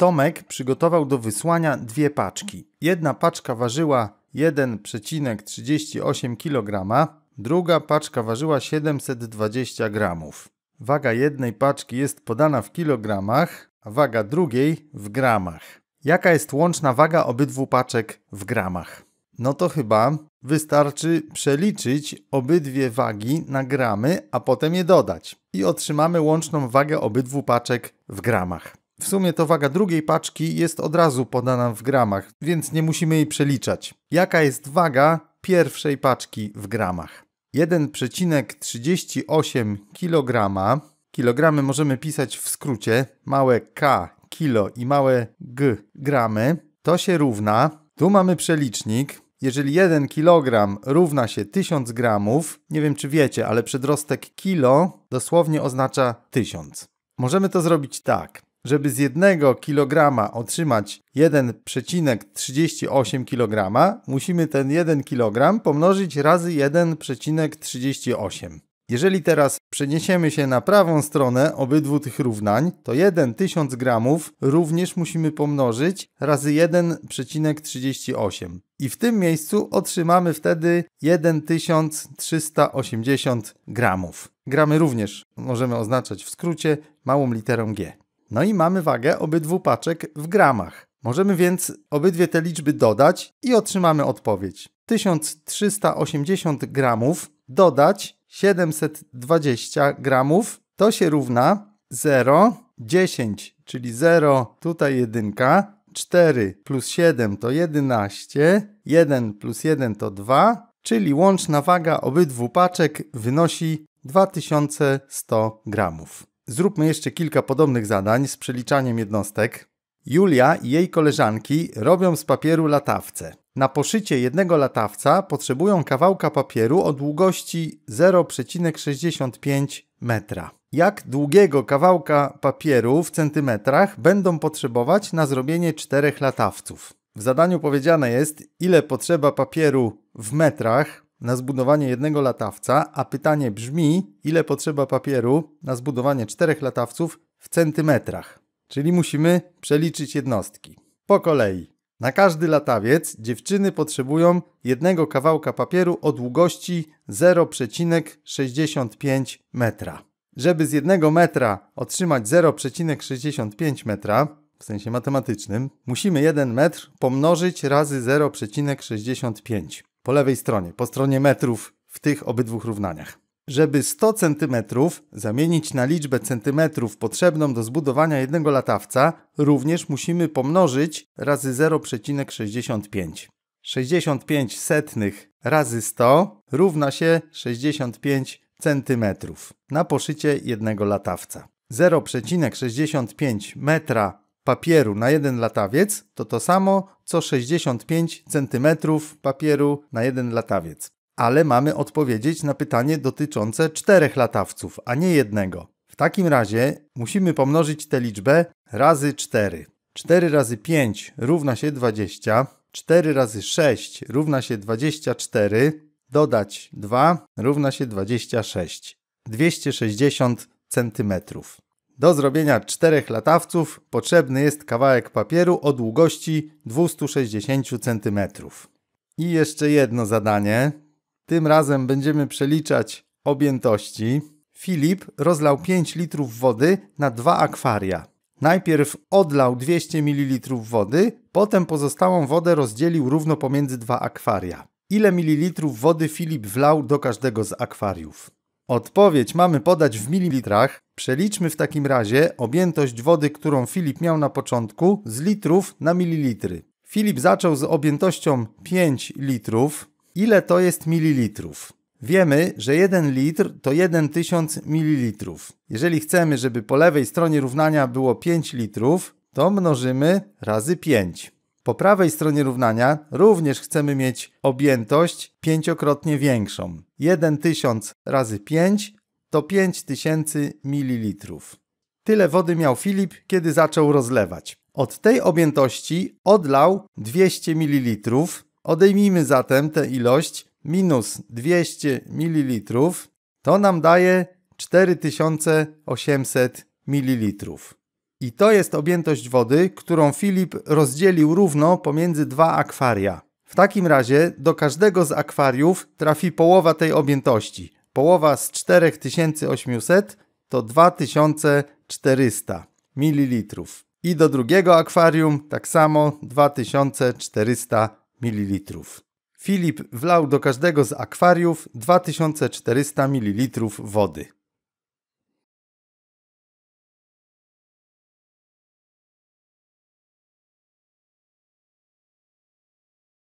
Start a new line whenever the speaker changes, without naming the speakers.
Tomek przygotował do wysłania dwie paczki. Jedna paczka ważyła 1,38 kg, druga paczka ważyła 720 g. Waga jednej paczki jest podana w kilogramach, a waga drugiej w gramach. Jaka jest łączna waga obydwu paczek w gramach? No to chyba wystarczy przeliczyć obydwie wagi na gramy, a potem je dodać. I otrzymamy łączną wagę obydwu paczek w gramach. W sumie to waga drugiej paczki jest od razu podana w gramach, więc nie musimy jej przeliczać. Jaka jest waga pierwszej paczki w gramach? 1,38 kg. Kilogramy możemy pisać w skrócie. Małe k kilo i małe g gramy. To się równa. Tu mamy przelicznik. Jeżeli 1 kg równa się 1000 gramów, nie wiem czy wiecie, ale przedrostek kilo dosłownie oznacza 1000. Możemy to zrobić tak. Żeby z jednego kilograma otrzymać 1,38 kg, musimy ten 1 kg pomnożyć razy 1,38. Jeżeli teraz przeniesiemy się na prawą stronę obydwu tych równań, to 1000 tysiąc gramów również musimy pomnożyć razy 1,38. I w tym miejscu otrzymamy wtedy 1380 gramów. Gramy również możemy oznaczać w skrócie małą literą G. No i mamy wagę obydwu paczek w gramach. Możemy więc obydwie te liczby dodać i otrzymamy odpowiedź. 1380 gramów dodać 720 gramów to się równa 0, 10, czyli 0, tutaj jedynka, 4 plus 7 to 11, 1 plus 1 to 2, czyli łączna waga obydwu paczek wynosi 2100 gramów. Zróbmy jeszcze kilka podobnych zadań z przeliczaniem jednostek. Julia i jej koleżanki robią z papieru latawce. Na poszycie jednego latawca potrzebują kawałka papieru o długości 0,65 metra. Jak długiego kawałka papieru w centymetrach będą potrzebować na zrobienie czterech latawców? W zadaniu powiedziane jest, ile potrzeba papieru w metrach na zbudowanie jednego latawca, a pytanie brzmi, ile potrzeba papieru na zbudowanie czterech latawców w centymetrach. Czyli musimy przeliczyć jednostki. Po kolei. Na każdy latawiec dziewczyny potrzebują jednego kawałka papieru o długości 0,65 metra. Żeby z jednego metra otrzymać 0,65 metra, w sensie matematycznym, musimy 1 metr pomnożyć razy 0,65 po lewej stronie, po stronie metrów w tych obydwu równaniach. Żeby 100 cm zamienić na liczbę centymetrów potrzebną do zbudowania jednego latawca, również musimy pomnożyć razy 0,65. 65 setnych razy 100 równa się 65 cm na poszycie jednego latawca. 0,65 metra papieru na jeden latawiec to to samo co 65 cm papieru na jeden latawiec. Ale mamy odpowiedzieć na pytanie dotyczące czterech latawców, a nie jednego. W takim razie musimy pomnożyć tę liczbę razy 4. 4 razy 5 równa się 20, 4 razy 6 równa się 24, dodać 2 równa się 26. 260 centymetrów. Do zrobienia czterech latawców potrzebny jest kawałek papieru o długości 260 cm. I jeszcze jedno zadanie. Tym razem będziemy przeliczać objętości. Filip rozlał 5 litrów wody na dwa akwaria. Najpierw odlał 200 ml wody, potem pozostałą wodę rozdzielił równo pomiędzy dwa akwaria. Ile mililitrów wody Filip wlał do każdego z akwariów? Odpowiedź mamy podać w mililitrach. Przeliczmy w takim razie objętość wody, którą Filip miał na początku, z litrów na mililitry. Filip zaczął z objętością 5 litrów. Ile to jest mililitrów? Wiemy, że 1 litr to 1000 ml. Jeżeli chcemy, żeby po lewej stronie równania było 5 litrów, to mnożymy razy 5. Po prawej stronie równania również chcemy mieć objętość pięciokrotnie większą. 1000 razy 5 to 5000 ml. Tyle wody miał Filip, kiedy zaczął rozlewać. Od tej objętości odlał 200 ml. Odejmijmy zatem tę ilość minus 200 ml. To nam daje 4800 ml. I to jest objętość wody, którą Filip rozdzielił równo pomiędzy dwa akwaria. W takim razie do każdego z akwariów trafi połowa tej objętości. Połowa z 4800 to 2400 ml. I do drugiego akwarium tak samo 2400 ml. Filip wlał do każdego z akwariów 2400 ml wody.